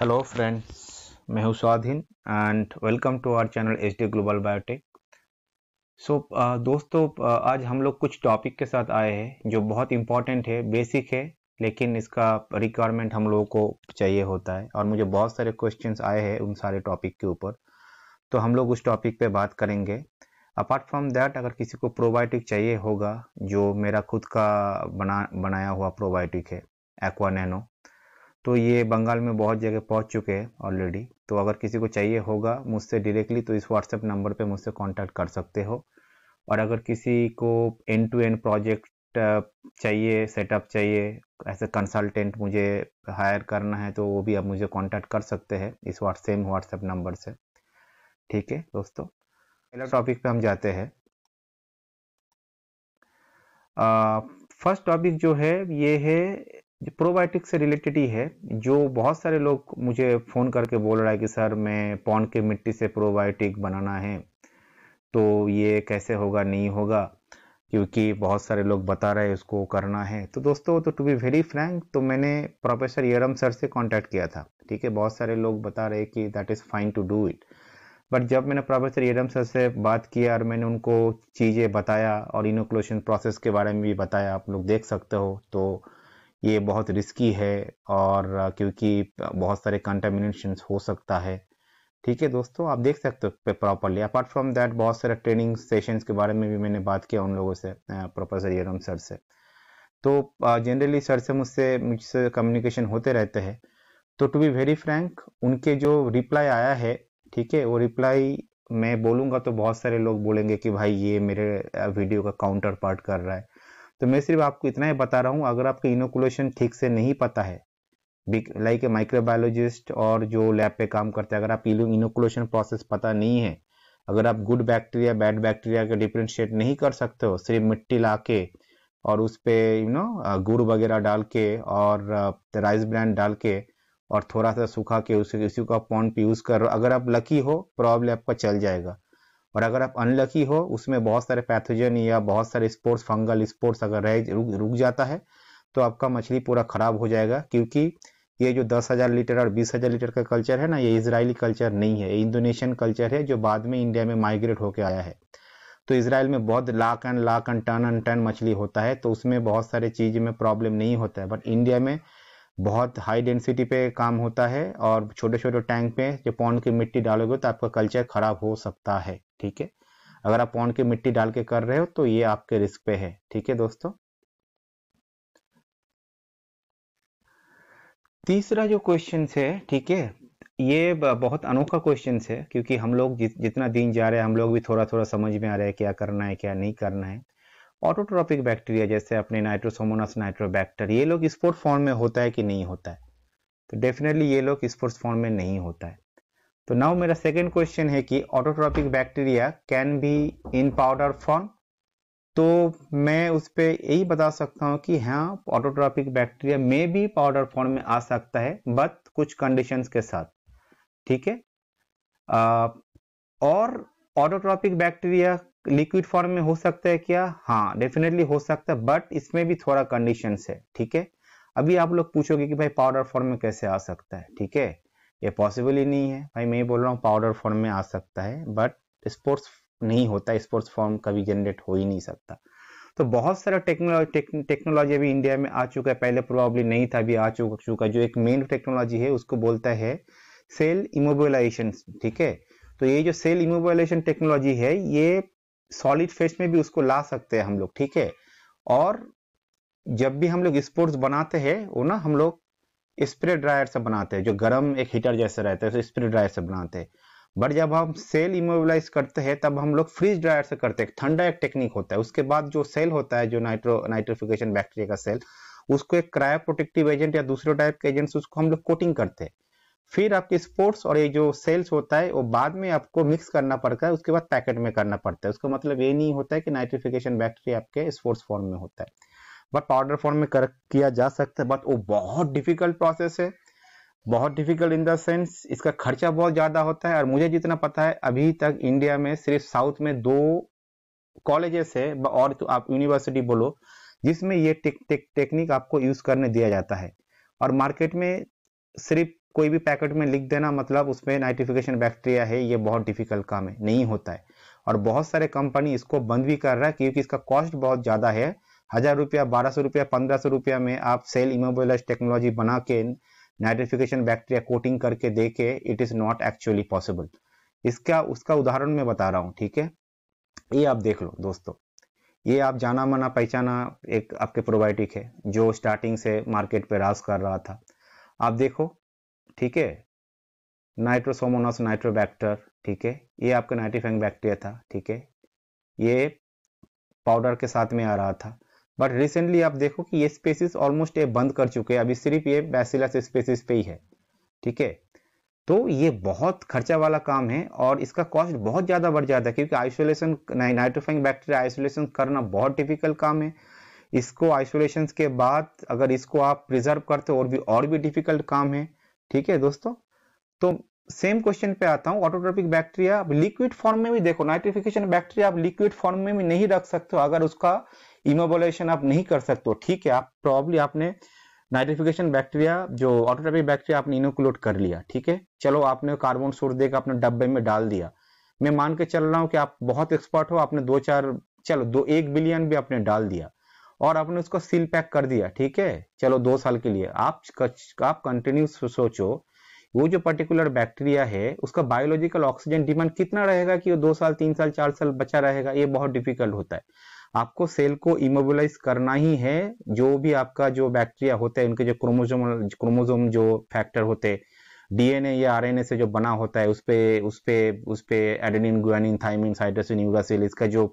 hello friends मैं हूं Swadhin and welcome to our channel H D global biotech so दोस्तों uh, आज हम लोग कुछ टॉपिक के साथ आए हैं जो बहुत इंपॉर्टेंट है बेसिक है लेकिन इसका रिक्वायरमेंट हम लोगों को चाहिए होता है और मुझे बहुत सारे क्वेश्चंस आए हैं उन सारे टॉपिक के ऊपर तो हम लोग उस टॉपिक पर बात करेंगे अपार्ट फ्रॉम दैट अगर किसी को प्रोबायोटिक चाहिए होगा जो मेरा खुद का बना बनाया हुआ प्रोबायोटिक है एक्वा नैनो तो ये बंगाल में बहुत जगह पहुंच चुके हैं ऑलरेडी तो अगर किसी को चाहिए होगा मुझसे डायरेक्टली तो इस व्हाट्सएप नंबर पे मुझसे कांटेक्ट कर सकते हो और अगर किसी को एंड टू एंड प्रोजेक्ट चाहिए सेटअप चाहिए ऐसे कंसल्टेंट मुझे हायर करना है तो वो भी आप मुझे कांटेक्ट कर सकते हैं इस व्हाट सेम व्हाट्सएप नंबर से ठीक है दोस्तों पहला टॉपिक पे हम जाते हैं फर्स्ट टॉपिक जो है ये है प्रोबायोटिक से रिलेटेड ही है जो बहुत सारे लोग मुझे फ़ोन करके बोल रहा है कि सर मैं पौन की मिट्टी से प्रोबायोटिक बनाना है तो ये कैसे होगा नहीं होगा क्योंकि बहुत सारे लोग बता रहे हैं उसको करना है तो दोस्तों तो टू बी वेरी फ्रैंक तो मैंने प्रोफेसर यरम सर से कांटेक्ट किया था ठीक है बहुत सारे लोग बता रहे कि that is fine to do it but जब मैंने प्रोफेसर यरम सर से बात किया और मैंने उनको चीज़ें बताया और इनोकुलेशन प्रोसेस के बारे में भी बताया आप लोग देख सकते हो तो ये बहुत रिस्की है और क्योंकि बहुत सारे कंटेमिनेशन हो सकता है ठीक है दोस्तों आप देख सकते हो प्रॉपरली अपार्ट फ्रॉम दैट बहुत सारे ट्रेनिंग सेशंस के बारे में भी मैंने बात किया उन लोगों से प्रोफेसर यरम सर से तो जनरली सर से मुझसे मुझसे कम्युनिकेशन होते रहते हैं तो टू बी वेरी फ्रैंक उनके जो रिप्लाई आया है ठीक है वो रिप्लाई मैं बोलूँगा तो बहुत सारे लोग बोलेंगे कि भाई ये मेरे वीडियो का काउंटर पार्ट कर रहा है तो मैं सिर्फ आपको इतना ही बता रहा हूँ अगर आपको इनोकुलेशन ठीक से नहीं पता है लाइक ए माइक्रोबायोलॉजिस्ट और जो लैब पे काम करते हैं अगर आप इनोकुलेशन प्रोसेस पता नहीं है अगर आप गुड बैक्टीरिया बैड बैक्टीरिया का डिफ्रेंशिएट नहीं कर सकते हो सिर्फ मिट्टी ला के और उस पर यू नो गुड़ वगैरह डाल के और राइस ब्रांड डाल के और थोड़ा सा सूखा के उसे इसी का पॉन्ट यूज़ कर अगर आप लकी हो प्रॉब्लम आपका चल जाएगा और अगर आप अनलकी हो उसमें बहुत सारे पैथोजन या बहुत सारे स्पोर्ट्स फंगल स्पोर्ट्स अगर रह रुक रुक जाता है तो आपका मछली पूरा खराब हो जाएगा क्योंकि ये जो दस हजार लीटर और बीस हजार लीटर का कल्चर है ना ये इसराइली कल्चर नहीं है ये इंडोनेशियन कल्चर है जो बाद में इंडिया में माइग्रेट होकर आया है तो इसराइल में बहुत lakh and lakh and ton and ton मछली होता है तो उसमें बहुत सारे चीज़ में प्रॉब्लम नहीं होता है बट इंडिया में बहुत हाई डेंसिटी पे काम होता है और छोटे छोटे टैंक में जो पौन की मिट्टी डालोगे तो आपका कल्चर खराब हो सकता है ठीक है अगर आप पौन की मिट्टी डाल के कर रहे हो तो ये आपके रिस्क पे है ठीक है दोस्तों तीसरा जो क्वेश्चन है ठीक है ये बहुत अनोखा क्वेश्चन है क्योंकि हम लोग जितना दिन जा रहे हैं हम लोग भी थोड़ा थोड़ा समझ में आ रहा है क्या करना है क्या नहीं करना है ऑटोट्रॉपिक बैक्टीरिया जैसे अपने नाइट्रोसोमोनस नाइट्रोबैक्टर ये लोग स्पोर्ट फॉर्म में होता है कि नहीं होता है तो डेफिनेटली ये लोग स्पोर्ट्स फॉर्म में नहीं होता है तो नाउ मेरा सेकेंड क्वेश्चन है कि autotrophic bacteria can be in powder form तो मैं उस पर यही बता सकता हूँ कि हाँ ऑटोट्रॉपिक बैक्टीरिया में भी पाउडर फॉर्म में आ सकता है बट कुछ कंडीशन के साथ ठीक है और ऑटोट्रॉपिक बैक्टीरिया लिक्विड फॉर्म में हो सकता है क्या हाँ डेफिनेटली हो सकता है बट इसमें भी थोड़ा कंडीशन है ठीक है अभी आप लोग पूछोगे कि भाई पाउडर फॉर्म में कैसे आ सकता है ठीक है ये पॉसिबल ही नहीं है भाई मैं बोल रहा हूँ पाउडर फॉर्म में आ सकता है बट स्पोर्ट्स नहीं होता स्पोर्ट्स फॉर्म कभी जनरेट हो ही नहीं सकता तो बहुत सारा टेक्नोलॉजी टेक्नोलॉजी अभी इंडिया में आ चुका है पहले प्रोबेबली नहीं था अभी आ चुका जो एक मेन टेक्नोलॉजी है उसको बोलता है सेल इमोबलाइजेशन ठीक है तो ये जो सेल इमोबलाइजेशन टेक्नोलॉजी है ये सॉलिड फेस में भी उसको ला सकते हैं हम लोग ठीक है और जब भी हम लोग स्पोर्ट्स बनाते हैं वो ना हम लोग स्प्रे ड्रायर से बनाते हैं जो गर्म एक हीटर जैसे रहते हैं स्प्रे ड्रायर से बनाते हैं बट जब हम सेल इमोबिलाइज करते हैं तब हम लोग फ्रीज ड्रायर से करते हैं ठंडा एक टेक्निक होता है उसके बाद जो सेल होता है जो नाइट्रो नाइट्रोफिकेशन बैक्टीरिया का सेल उसको एक क्रायो प्रोटेक्टिव एजेंट या दूसरे टाइप के एजेंट से उसको हम लोग कोटिंग करते हैं फिर आपके स्पोर्ट्स और ये जो सेल्स होता है वो बाद में आपको मिक्स करना पड़ता है उसके बाद पैकेट में करना पड़ता है उसका मतलब ये नहीं होता है कि नाइट्रिफिकेशन बैक्टीरिया आपके स्पोर्ट्स फॉर्म में होता है बट पाउडर फॉर्म में कर किया जा सकता है बट वो बहुत डिफिकल्ट प्रोसेस है बहुत डिफिकल्ट इन द सेंस इसका खर्चा बहुत ज़्यादा होता है और मुझे जितना पता है अभी तक इंडिया में सिर्फ साउथ में दो कॉलेजेस है और तो आप यूनिवर्सिटी बोलो जिसमें ये टेक, टेक, टेक्निक आपको यूज़ करने दिया जाता है और मार्केट में सिर्फ कोई भी पैकेट में लिख देना मतलब उसमें नाइट्रिफिकेशन बैक्टीरिया है ये बहुत डिफिकल्ट काम है नहीं होता है और बहुत सारे कंपनी इसको बंद भी कर रहा है क्योंकि इसका कॉस्ट बहुत ज़्यादा है हज़ार रुपया बारह सौ रुपया पंद्रह सौ रुपया में आप सेल इमोबलाइज टेक्नोलॉजी बना के नाइट्रिफिकेशन बैक्टीरिया कोटिंग करके दे के it is not actually possible इसका उसका उदाहरण मैं बता रहा हूँ ठीक है ये आप देख लो दोस्तों ये आप जाना माना पहचाना एक आपके प्रोबायोटिक है जो स्टार्टिंग से मार्केट पे राज कर रहा था आप देखो ठीक है नाइट्रोसोमोनस नाइट्रोबैक्टर ठीक है ये आपका नाइट्रीफैंग बैक्टीरिया था ठीक है ये पाउडर के साथ में आ रहा था बट रिसेंटली आप देखो कि ये स्पेसिस ऑलमोस्ट ये बंद कर चुके हैं अभी सिर्फ ये बैसिलस स्पेसिस पे ही है ठीक है तो ये बहुत खर्चा वाला काम है और इसका कॉस्ट बहुत ज़्यादा बढ़ जाता है क्योंकि आइसोलेशन नाइट्रोफेंग बैक्टीरिया आइसोलेशन करना बहुत डिफिकल्ट काम है इसको आइसोलेशन के बाद अगर इसको आप प्रिजर्व करते हो और भी और भी डिफिकल्ट काम है ठीक है दोस्तों तो सेम क्वेश्चन पे आता हूँ ऑटोट्रॉपिक बैक्टीरिया अब लिक्विड फॉर्म में भी देखो नाइट्रिफिकेशन बैक्टीरिया आप लिक्विड फॉर्म में भी नहीं रख सकते हो अगर उसका इमोबोलेशन आप नहीं कर सकते हो ठीक है आप प्रॉब्ली आपने नाइट्रिफिकेशन बैक्टीरिया जो ऑटोट्रॉपिक बैक्टीरिया आपने इनोकुलेट कर लिया ठीक है चलो आपने कार्बन सोर्स देकर अपने डब्बे में डाल दिया मैं मान के चल रहा हूँ कि आप बहुत एक्सपर्ट हो आपने दो चार चलो दो एक बिलियन भी आपने डाल दिया और आपने उसको सील पैक कर दिया ठीक है चलो दो साल के लिए आप आप कंटिन्यू सोचो वो जो पर्टिकुलर बैक्टीरिया है उसका बायोलॉजिकल ऑक्सीजन डिमांड कितना रहेगा कि वो दो साल तीन साल चार साल बचा रहेगा ये बहुत डिफिकल्ट होता है आपको सेल को इमोबिलाइज करना ही है जो भी आपका जो बैक्टीरिया होता है उनके जो क्रोमोजोम क्रोमोजोम जो फैक्टर होते हैं डीएनए या आरएनए से जो बना होता है उस पर उस पर उस पर adenine guanine thymine cytosine uracil इसका जो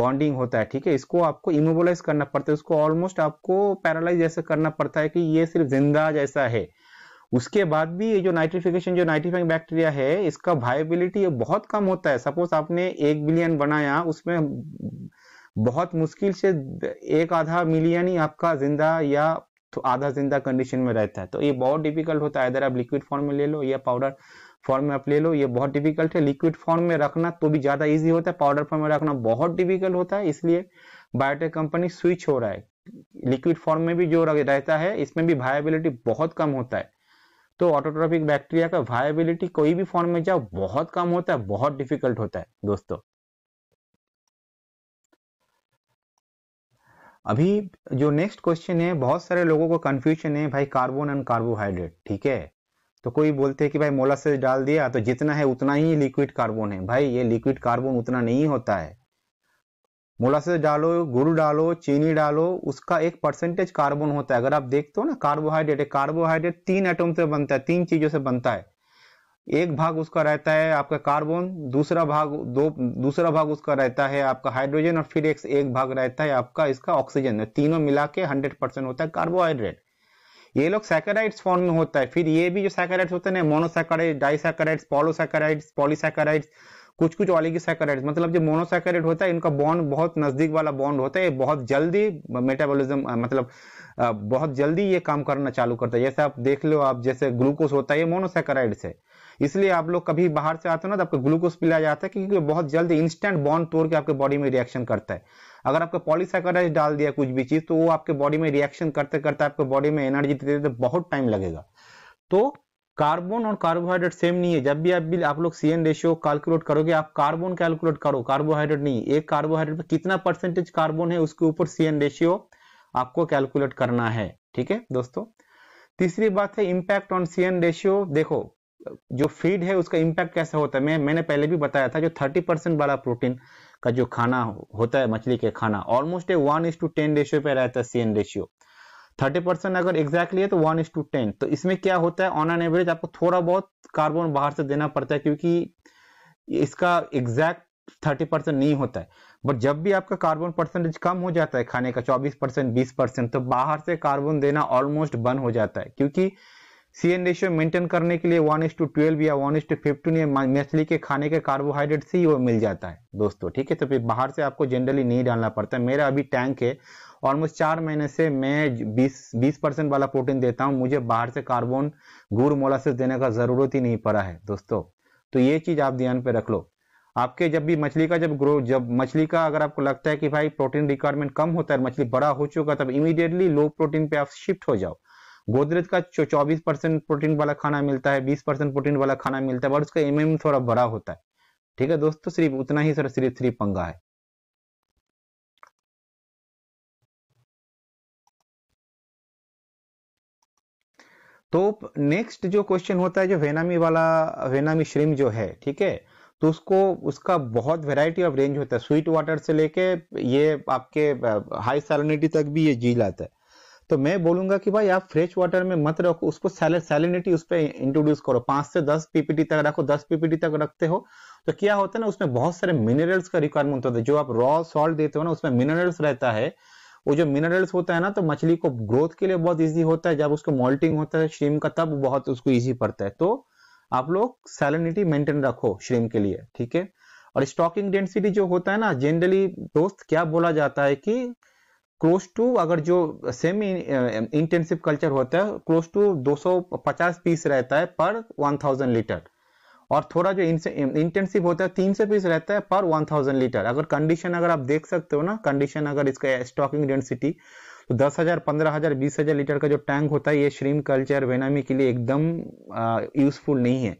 बॉन्डिंग होता है ठीक है इसको आपको इमोबलाइज करना पड़ता है उसको ऑलमोस्ट आपको पैरालाइज जैसा करना पड़ता है कि ये सिर्फ जिंदा जैसा है उसके बाद भी ये जो नाइट्रिफिकेशन जो नाइट्रीफाइंग बैक्टीरिया है इसका वायबिलिटी बहुत कम होता है सपोज आपने एक बिलियन बनाया उसमें बहुत मुश्किल से एक आधा मिलियन ही आपका जिंदा या तो आधा जिंदा कंडीशन में रहता है तो ये बहुत डिफिकल्ट होता है इधर आप लिक्विड फॉर्म में ले लो या पाउडर फॉर्म में आप ले लो ये बहुत डिफिकल्ट है लिक्विड फॉर्म में रखना तो भी ज्यादा इजी होता है पाउडर फॉर्म में रखना बहुत डिफिकल्ट होता है इसलिए बायोटेक कंपनी स्विच हो रहा है लिक्विड फॉर्म में भी जो रहता है इसमें भी वायबिलिटी बहुत कम होता है तो ऑटोट्रॉपिक बैक्टीरिया का वायबिलिटी कोई भी फॉर्म में जाओ बहुत कम होता है बहुत डिफिकल्ट होता है दोस्तों अभी जो नेक्स्ट क्वेश्चन है बहुत सारे लोगों को कंफ्यूजन है भाई कार्बन एंड कार्बोहाइड्रेट ठीक है तो कोई बोलते हैं कि भाई मोलासेस डाल दिया तो जितना है उतना ही लिक्विड कार्बन है भाई ये लिक्विड कार्बन उतना नहीं होता है मोलासेस डालो गुड़ डालो चीनी डालो उसका एक परसेंटेज कार्बन होता है अगर आप देखते हो ना कार्बोहाइड्रेट कार्बोहाइड्रेट तीन एटम से बनता है तीन चीजों से बनता है एक भाग उसका रहता है आपका कार्बन दूसरा भाग दो दूसरा भाग उसका रहता है आपका हाइड्रोजन और फिर एक, एक भाग रहता है आपका इसका ऑक्सीजन तीनों मिला के हंड्रेड परसेंट होता है कार्बोहाइड्रेट ये लोग सैकेराइड्स फॉर्म में होता है फिर ये भी जो सैकेराइड्स होते हैं मोनोसैकेराइड डाइसैकेराइड्स पॉलोसैकेराइड्स पॉलीसैकेराइड्स कुछ कुछ ऑलिगोसैकेराइड्स मतलब जो मोनोसैकेराइड होता है इनका बॉन्ड बहुत नजदीक वाला बॉन्ड होता है बहुत जल्दी मेटाबॉलिज्म मतलब बहुत जल्दी ये काम करना चालू करता है जैसे आप देख लो आप जैसे ग्लूकोज होता है ये मोनोसैकेराइड्स है इसलिए आप लोग कभी बाहर से आते हो ना तो आपको ग्लूकोज पिलाया जाता है क्योंकि बहुत जल्द इंस्टेंट बॉन्ड तोड़ के आपके बॉडी में रिएक्शन करता है अगर आपको पॉलीसाइकोडाइज डाल दिया कुछ भी चीज तो वो आपके बॉडी में रिएक्शन करते करते आपके बॉडी में एनर्जी देते देते बहुत टाइम लगेगा तो कार्बन और कार्बोहाइड्रेट सेम नहीं है जब भी आप भी आप लोग सी एन रेशियो कैलकुलेट करोगे आप कार्बन कैलकुलेट करो कार्बोहाइड्रेट नहीं एक कार्बोहाइड्रेट पर कितना परसेंटेज कार्बन है उसके ऊपर सी एन रेशियो आपको कैलकुलेट करना है ठीक है दोस्तों तीसरी बात है impact on C N ratio देखो जो फीड है उसका इम्पैक्ट कैसा होता है मैं मैंने पहले भी बताया था जो थर्टी परसेंट वाला प्रोटीन का जो खाना होता है मछली के खाना ऑलमोस्ट ये one is to ten ratio पे रहता है C N ratio thirty percent अगर एग्जैक्टली है तो वन इज टू टेन तो इसमें क्या होता है ऑन एन एवरेज आपको थोड़ा बहुत कार्बन बाहर से देना पड़ता है क्योंकि इसका एग्जैक्ट थर्टी परसेंट नहीं होता है बट जब भी आपका कार्बन परसेंटेज कम हो जाता है खाने का चौबीस परसेंट बीस परसेंट तो बाहर से कार्बन देना ऑलमोस्ट बंद हो जाता है क्योंकि सी एन रेशियो मेंटेन करने के लिए वन इज टू ट्वेल्व या वन इज टू फिफ्टीन या मछली के खाने के कार्बोहाइड्रेट से ही वो मिल जाता है दोस्तों ठीक है तो फिर बाहर से आपको जनरली नहीं डालना पड़ता है मेरा अभी टैंक है ऑलमोस्ट चार महीने से मैं 20 बीस परसेंट वाला प्रोटीन देता हूँ मुझे बाहर से कार्बोन गुड़ मोलासिस देने का जरूरत ही नहीं पड़ा है दोस्तों तो ये चीज आप ध्यान पे रख लो आपके जब भी मछली का जब ग्रो जब मछली का अगर आपको लगता है कि भाई प्रोटीन रिक्वायरमेंट कम होता है मछली बड़ा हो चुका तब इमीडिएटली लो प्रोटीन पे आप शिफ्ट हो जाओ गोदरेज का चौबीस परसेंट प्रोटीन वाला खाना मिलता है बीस परसेंट प्रोटीन वाला खाना मिलता है और उसका एम थोड़ा बड़ा होता है ठीक है दोस्तों सिर्फ उतना ही सर सिर्फ थ्री पंगा है तो नेक्स्ट जो क्वेश्चन होता है जो वेनामी वाला वेनामी श्रिम जो है ठीक है तो उसको उसका बहुत वेराइटी ऑफ रेंज होता है स्वीट वाटर से लेके ये आपके हाई सैलिनिटी तक भी ये झील आता है तो मैं बोलूंगा कि भाई आप फ्रेश वाटर में मत रखो उसको सैलिनिटी उस पर इंट्रोड्यूस करो पांच से दस पीपीटी तक रखो दस पीपीटी तक रखते हो तो क्या होता है ना उसमें बहुत सारे मिनरल्स का रिक्वायरमेंट होता है जो आप रॉ सॉल्ट देते हो ना उसमें मिनरल्स रहता है वो जो मिनरल्स होता है ना तो मछली को ग्रोथ के लिए बहुत ईजी होता है जब उसको मोल्टिंग होता है श्रीम का तब बहुत उसको ईजी पड़ता है तो आप लोग सैलिनिटी मेंटेन रखो श्रीम के लिए ठीक है और स्टॉकिंग डेंसिटी जो होता है ना जनरली दोस्त क्या बोला जाता है कि क्लोज टू अगर जो सेमी इंटेंसिव कल्चर होता है क्लोज टू 250 पीस रहता है पर 1000 लीटर और थोड़ा जो इंटेंसिव होता है 300 पीस रहता है पर 1000 लीटर अगर कंडीशन अगर आप देख सकते हो ना कंडीशन अगर इसका स्टॉकिंग डेंसिटी तो दस हजार पंद्रह हजार बीस हजार लीटर का जो टैंक होता है ये श्रीम कल्चर वेनामी के लिए एकदम यूजफुल नहीं है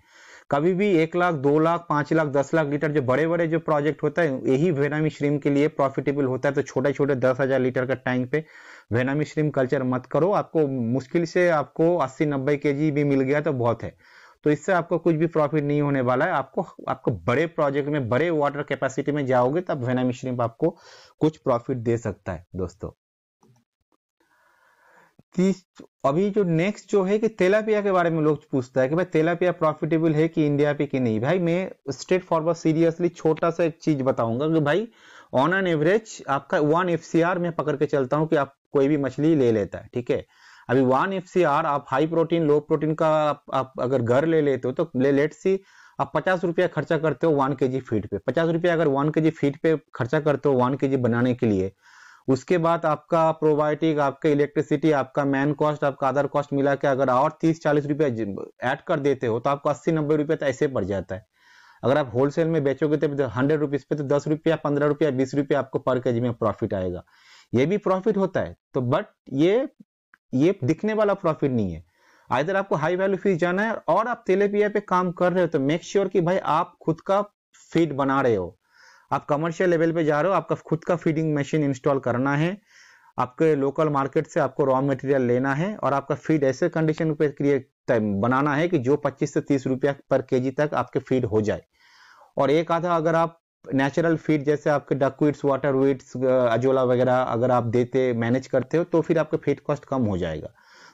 कभी भी एक लाख दो लाख पांच लाख दस लाख लीटर जो बड़े बड़े जो प्रोजेक्ट होता है यही वेनामी श्रीम के लिए प्रॉफिटेबल होता है तो छोटे छोटे दस हजार लीटर का टैंक पे वेनामी श्रीम कल्चर मत करो आपको मुश्किल से आपको अस्सी नब्बे के भी मिल गया तो बहुत है तो इससे आपको कुछ भी प्रॉफिट नहीं होने वाला है आपको आपको बड़े प्रोजेक्ट में बड़े वाटर कैपेसिटी में जाओगे तब वेनामी श्रीम आपको कुछ प्रॉफिट दे सकता है दोस्तों तीस अभी जो नेक्स्ट जो है कि तेलापिया के बारे में लोग पूछता है कि भाई तेलापिया प्रॉफिटेबल है कि इंडिया पे कि नहीं भाई मैं स्ट्रेट फॉरवर्ड सीरियसली छोटा सा एक चीज बताऊंगा कि भाई ऑन एन एवरेज आपका वन एफ में पकड़ के चलता हूँ कि आप कोई भी मछली ले लेता है ठीक है अभी वन एफ आप हाई प्रोटीन लो प्रोटीन का आप, आप अगर घर ले लेते हो तो ले लेट सी आप पचास रुपया खर्चा करते हो वन के जी फीड पे पचास रुपया अगर वन के जी फीड पे खर्चा करते हो वन के जी बनाने के लिए उसके बाद आपका प्रोबायोटिक आपका इलेक्ट्रिसिटी आपका मैन कॉस्ट आपका अदर कॉस्ट मिला के अगर और तीस चालीस रुपया ऐड कर देते हो तो आपको अस्सी नब्बे रुपया तो ऐसे पड़ जाता है अगर आप होलसेल में बेचोगे तो हंड्रेड तो रुपीज पे तो दस रुपया पंद्रह रुपया बीस रुपया आपको पर के में प्रॉफिट आएगा ये भी प्रॉफिट होता है तो बट ये ये दिखने वाला प्रॉफिट नहीं है इधर आपको हाई वैल्यू फीस जाना है और आप तेलेपिया पे काम कर रहे हो तो मेक श्योर sure कि भाई आप खुद का फीड बना रहे हो आप कमर्शियल लेवल पे जा रहे हो आपका खुद का फीडिंग मशीन इंस्टॉल करना है आपके लोकल मार्केट से आपको रॉ मटेरियल लेना है और आपका फीड ऐसे कंडीशन पे क्रिएट बनाना है कि जो 25 से 30 रुपया पर केजी तक आपके फीड हो जाए और एक आधा अगर आप नेचुरल फीड जैसे आपके डकविट्स वाटर वीट्स अजोला वगैरह अगर आप देते मैनेज करते हो तो फिर आपका फीड कॉस्ट कम हो जाएगा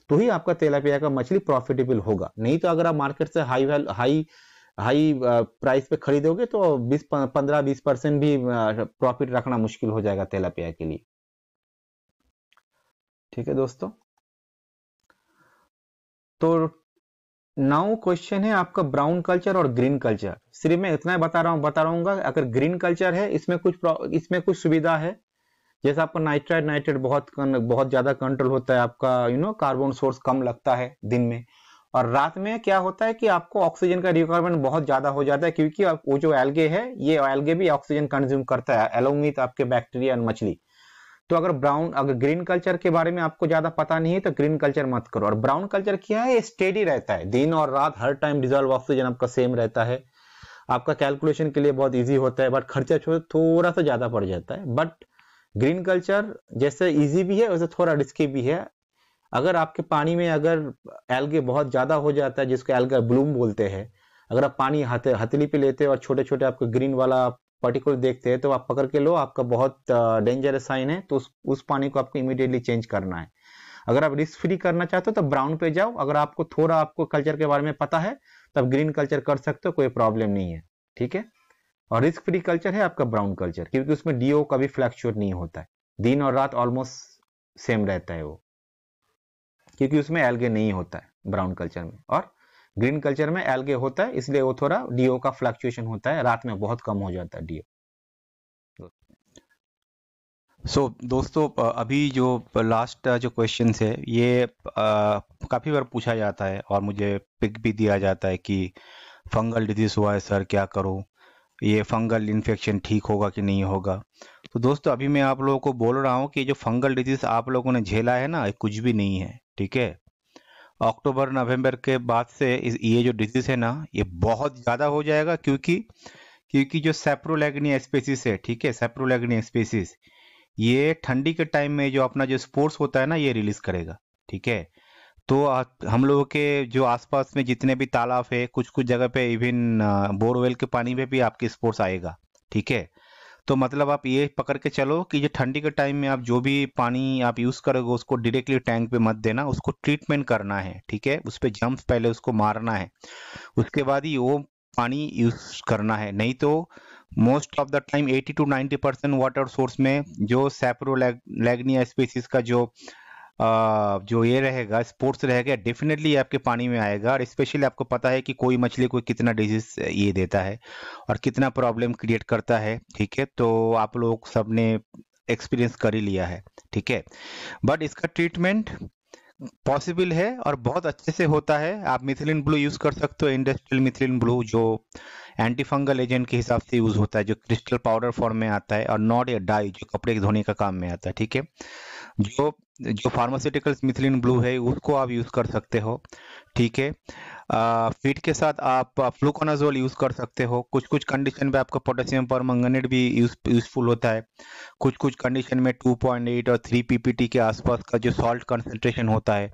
तो ही आपका तेलापिया का मछली प्रॉफिटेबल होगा नहीं तो अगर आप मार्केट से हाई हाई हाई प्राइस पे खरीदोगे तो 20 पंद्रह बीस परसेंट भी प्रॉफिट रखना मुश्किल हो जाएगा तेलापिया के लिए ठीक है दोस्तों तो नाउ क्वेश्चन है आपका ब्राउन कल्चर और ग्रीन कल्चर सिर्फ मैं इतना ही बता रहा हूं बता रहा अगर ग्रीन कल्चर है इसमें कुछ इसमें कुछ सुविधा है जैसे आपका नाइट्राइड नाइट्रेट बहुत बहुत ज्यादा कंट्रोल होता है आपका यू नो कार्बन सोर्स कम लगता है दिन में और रात में क्या होता है कि आपको ऑक्सीजन का रिक्वायरमेंट बहुत ज्यादा हो जाता है क्योंकि आप वो जो एल्गे है ये एल्गे भी ऑक्सीजन कंज्यूम करता है एलोंग विथ आपके बैक्टीरिया और मछली तो अगर ब्राउन अगर ग्रीन कल्चर के बारे में आपको ज्यादा पता नहीं है तो ग्रीन कल्चर मत करो और ब्राउन कल्चर क्या है ये स्टेडी रहता है दिन और रात हर टाइम डिजॉल्व ऑक्सीजन आपका सेम रहता है आपका कैलकुलेशन के लिए बहुत इजी होता है बट खर्चा थोड़ा सा ज्यादा पड़ जाता है बट ग्रीन कल्चर जैसे इजी भी है वैसे थोड़ा रिस्की भी है अगर आपके पानी में अगर एल्गे बहुत ज्यादा हो जाता है जिसको एल्गा ब्लूम बोलते हैं अगर आप पानी हथली पे लेते हैं और छोटे छोटे आपको ग्रीन वाला पर्टिकुलर देखते हैं तो आप पकड़ के लो आपका बहुत डेंजरस साइन है तो उस उस पानी को आपको इमिडिएटली चेंज करना है अगर आप रिस्क फ्री करना चाहते हो तो ब्राउन पे जाओ अगर आपको थोड़ा आपको कल्चर के बारे में पता है तो आप ग्रीन कल्चर कर सकते हो कोई प्रॉब्लम नहीं है ठीक है और रिस्क फ्री कल्चर है आपका ब्राउन कल्चर क्योंकि उसमें डीओ कभी फ्लैक्चुअट फ्लैक्चुएट नहीं होता है दिन और रात ऑलमोस्ट सेम रहता है वो क्योंकि उसमें एल्गे नहीं होता है ब्राउन कल्चर में और ग्रीन कल्चर में एल्गे होता है इसलिए वो थोड़ा डीओ का फ्लक्चुएशन होता है रात में बहुत कम हो जाता है डीओ सो so, दोस्तों अभी जो लास्ट जो क्वेश्चन है ये काफ़ी बार पूछा जाता है और मुझे पिक भी दिया जाता है कि फंगल डिजीज हुआ है सर क्या करो ये फंगल इन्फेक्शन ठीक होगा कि नहीं होगा तो दोस्तों अभी मैं आप लोगों को बोल रहा हूँ कि जो फंगल डिजीज आप लोगों ने झेला है ना कुछ भी नहीं है ठीक है अक्टूबर नवंबर के बाद से ये जो डिजीज है ना ये बहुत ज़्यादा हो जाएगा क्योंकि क्योंकि जो सेप्रोलैग्निया स्पेसिस है ठीक है सेप्रोलैग्निया स्पेसिस ये ठंडी के टाइम में जो अपना जो स्पोर्ट्स होता है ना ये रिलीज करेगा ठीक है तो हम लोगों के जो आसपास में जितने भी तालाब है कुछ कुछ जगह पे इवन बोरवेल के पानी में भी आपके स्पोर्ट्स आएगा ठीक है तो मतलब आप ये पकड़ के चलो कि जो ठंडी के टाइम में आप जो भी पानी आप यूज़ करोगे उसको डायरेक्टली टैंक पे मत देना उसको ट्रीटमेंट करना है ठीक है उस पर जम्प पहले उसको मारना है उसके बाद ही वो पानी यूज़ करना है नहीं तो most of the time 80 to 90 percent water source में जो सैप्रो लैगनिया स्पीसीज का जो जो ये रहेगा स्पोर्ट्स रहेगा डेफिनेटली आपके पानी में आएगा और स्पेशली आपको पता है कि कोई मछली को कितना डिजीज ये देता है और कितना प्रॉब्लम क्रिएट करता है ठीक है तो आप लोग सब ने एक्सपीरियंस कर ही लिया है ठीक है बट इसका ट्रीटमेंट पॉसिबल है और बहुत अच्छे से होता है आप मिथिलिन ब्लू यूज़ कर सकते हो इंडस्ट्रियल मिथिलिन ब्लू जो एंटीफंगल एजेंट के हिसाब से यूज़ होता है जो क्रिस्टल पाउडर फॉर्म में आता है और नॉट ए डाई जो कपड़े धोने का काम में आता है ठीक है जो जो फार्मास्यूटिकल्स मिथिलिन ब्लू है उसको आप यूज़ कर सकते हो ठीक है फीट के साथ आप फ्लूकोनाजोल यूज़ कर सकते हो कुछ कुछ कंडीशन में आपका पोटेशियम पर मंगनेट भी यूजफुल होता है कुछ कुछ कंडीशन में 2.8 और 3 पीपीटी के आसपास का जो सॉल्ट कंसनट्रेशन होता है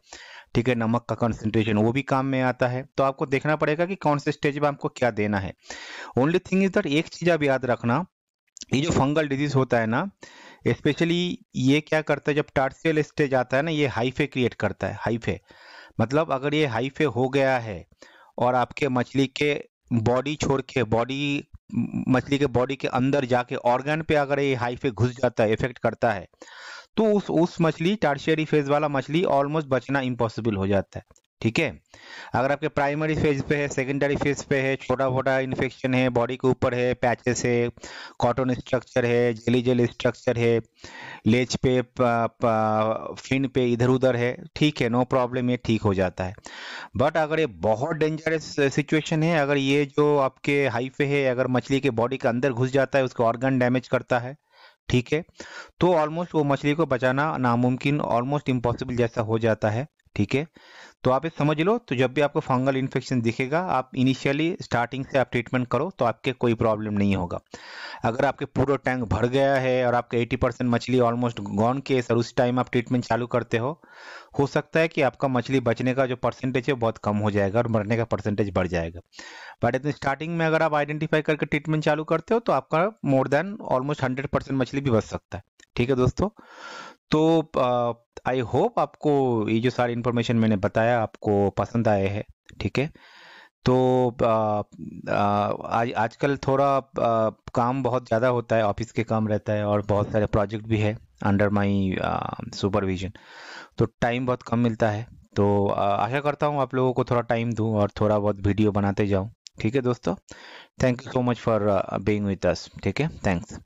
ठीक है नमक का कंसेंट्रेशन वो भी काम में आता है तो आपको देखना पड़ेगा कि कौन से स्टेज में आपको क्या देना है ओनली थिंग इज दैट एक चीज़ आप याद रखना ये जो फंगल डिजीज होता है ना स्पेशली ये क्या करता है जब टार्सियल स्टेज आता है ना ये हाईफे क्रिएट करता है हाईफे मतलब अगर ये हाईफे हो गया है और आपके मछली के बॉडी छोड़ के बॉडी मछली के बॉडी के अंदर जाके ऑर्गन पे अगर ये हाइफे घुस जाता है इफेक्ट करता है तो उस उस मछली टार्शियरी फेज वाला मछली ऑलमोस्ट बचना इम्पॉसिबल हो जाता है ठीक है अगर आपके प्राइमरी फेज पे है सेकेंडरी फेज पे है छोटा मोटा इन्फेक्शन है बॉडी के ऊपर है पैचेस है कॉटन स्ट्रक्चर है जेली जेल स्ट्रक्चर है लेज पे पा, पा, फिन पे इधर उधर है ठीक है नो प्रॉब्लम ये ठीक हो जाता है बट अगर ये बहुत डेंजरस सिचुएशन है अगर ये जो आपके हाई पे है अगर मछली के बॉडी के अंदर घुस जाता है उसके ऑर्गन डैमेज करता है ठीक है तो ऑलमोस्ट वो मछली को बचाना नामुमकिन ऑलमोस्ट इम्पॉसिबल जैसा हो जाता है ठीक है तो आप ये समझ लो तो जब भी आपको फंगल इन्फेक्शन दिखेगा आप इनिशियली स्टार्टिंग से आप ट्रीटमेंट करो तो आपके कोई प्रॉब्लम नहीं होगा अगर आपके पूरा टैंक भर गया है और आपके 80 परसेंट मछली ऑलमोस्ट गॉन केस और उस टाइम आप ट्रीटमेंट चालू करते हो हो सकता है कि आपका मछली बचने का जो परसेंटेज है बहुत कम हो जाएगा और मरने का परसेंटेज बढ़ जाएगा बट इतने स्टार्टिंग में अगर आप आइडेंटिफाई करके ट्रीटमेंट चालू करते हो तो आपका more than almost hundred percent मछली भी बच सकता है ठीक है दोस्तों तो आई होप आपको ये जो सारी इन्फॉर्मेशन मैंने बताया है आपको पसंद आए हैं ठीक है तो आज आजकल थोड़ा आ, काम बहुत ज़्यादा होता है ऑफिस के काम रहता है और बहुत सारे प्रोजेक्ट भी है अंडर माई सुपरविजन तो टाइम बहुत कम मिलता है तो आशा करता हूँ आप लोगों को थोड़ा टाइम दूँ और थोड़ा बहुत वीडियो बनाते जाऊँ ठीक है दोस्तों thank you so much for being with us ठीक है थैंक्स